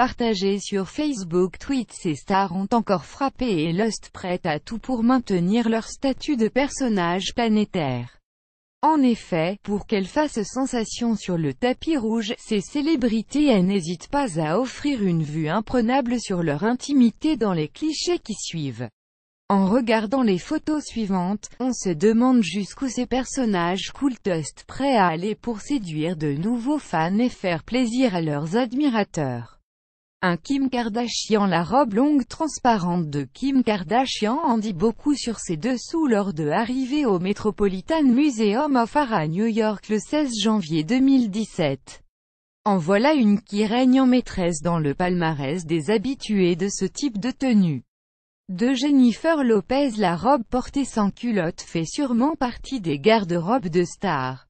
partagé sur Facebook tweets ces stars ont encore frappé et Lust prête à tout pour maintenir leur statut de personnage planétaire. En effet, pour qu'elles fassent sensation sur le tapis rouge, ces célébrités n'hésitent pas à offrir une vue imprenable sur leur intimité dans les clichés qui suivent. En regardant les photos suivantes, on se demande jusqu'où ces personnages cultest prêts à aller pour séduire de nouveaux fans et faire plaisir à leurs admirateurs. Un Kim Kardashian La robe longue transparente de Kim Kardashian en dit beaucoup sur ses dessous lors de l'arrivée au Metropolitan Museum of Art à New York le 16 janvier 2017. En voilà une qui règne en maîtresse dans le palmarès des habitués de ce type de tenue. De Jennifer Lopez la robe portée sans culotte fait sûrement partie des garde-robes de stars.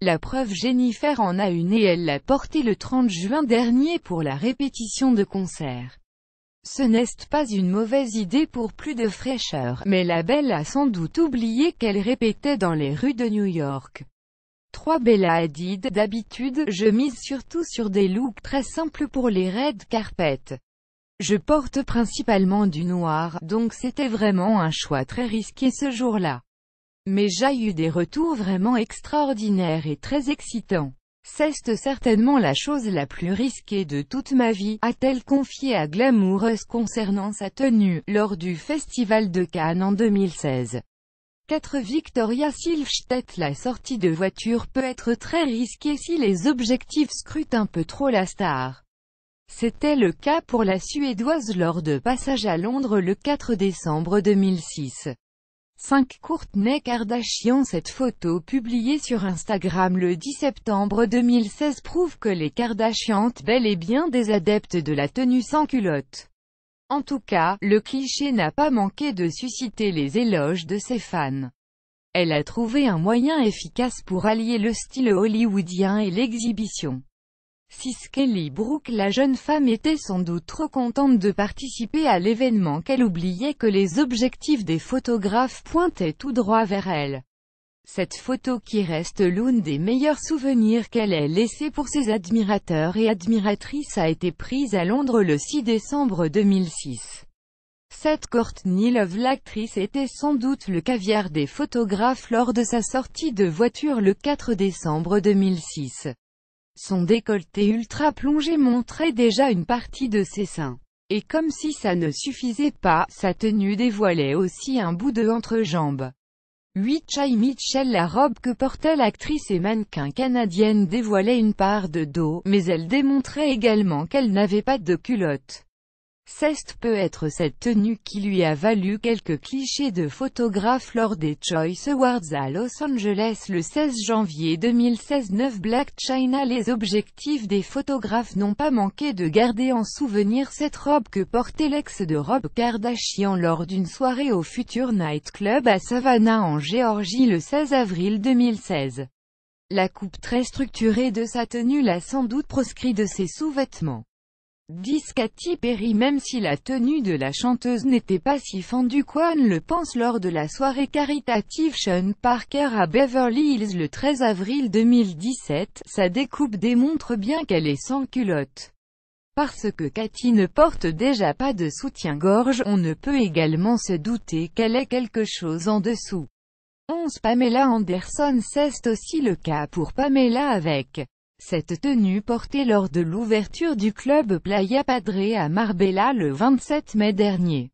La preuve Jennifer en a une et elle l'a portée le 30 juin dernier pour la répétition de concert. Ce n'est pas une mauvaise idée pour plus de fraîcheur, mais la belle a sans doute oublié qu'elle répétait dans les rues de New York. 3 Bella Hadid D'habitude, je mise surtout sur des looks très simples pour les red carpets. Je porte principalement du noir, donc c'était vraiment un choix très risqué ce jour-là. Mais j'ai eu des retours vraiment extraordinaires et très excitants. C'est certainement la chose la plus risquée de toute ma vie, a-t-elle confié à Glamoureuse concernant sa tenue, lors du Festival de Cannes en 2016. 4 Victoria Silvstedt La sortie de voiture peut être très risquée si les objectifs scrutent un peu trop la star. C'était le cas pour la Suédoise lors de passage à Londres le 4 décembre 2006. 5 Courtenay Kardashian Cette photo publiée sur Instagram le 10 septembre 2016 prouve que les Kardashians bel et bien des adeptes de la tenue sans culotte. En tout cas, le cliché n'a pas manqué de susciter les éloges de ses fans. Elle a trouvé un moyen efficace pour allier le style hollywoodien et l'exhibition. Si Skelly Brook La jeune femme était sans doute trop contente de participer à l'événement qu'elle oubliait que les objectifs des photographes pointaient tout droit vers elle. Cette photo qui reste l'une des meilleurs souvenirs qu'elle ait laissé pour ses admirateurs et admiratrices a été prise à Londres le 6 décembre 2006. Cette Courtney Love l'actrice était sans doute le caviar des photographes lors de sa sortie de voiture le 4 décembre 2006. Son décolleté ultra plongé montrait déjà une partie de ses seins. Et comme si ça ne suffisait pas, sa tenue dévoilait aussi un bout de entrejambe. 8. Chai Mitchell La robe que portait l'actrice et mannequin canadienne dévoilait une part de dos, mais elle démontrait également qu'elle n'avait pas de culotte. Ceste peut être cette tenue qui lui a valu quelques clichés de photographe lors des Choice Awards à Los Angeles le 16 janvier 2016 9 Black China Les objectifs des photographes n'ont pas manqué de garder en souvenir cette robe que portait l'ex de Rob Kardashian lors d'une soirée au Future Night Club à Savannah en Géorgie le 16 avril 2016. La coupe très structurée de sa tenue l'a sans doute proscrit de ses sous-vêtements. 10. Perry même si la tenue de la chanteuse n'était pas si fendue qu'On le pense lors de la soirée caritative Sean Parker à Beverly Hills le 13 avril 2017, sa découpe démontre bien qu'elle est sans culotte. Parce que Cathy ne porte déjà pas de soutien-gorge, on ne peut également se douter qu'elle ait quelque chose en dessous. 11 Pamela Anderson C'est aussi le cas pour Pamela avec cette tenue portée lors de l'ouverture du club Playa Padre à Marbella le 27 mai dernier.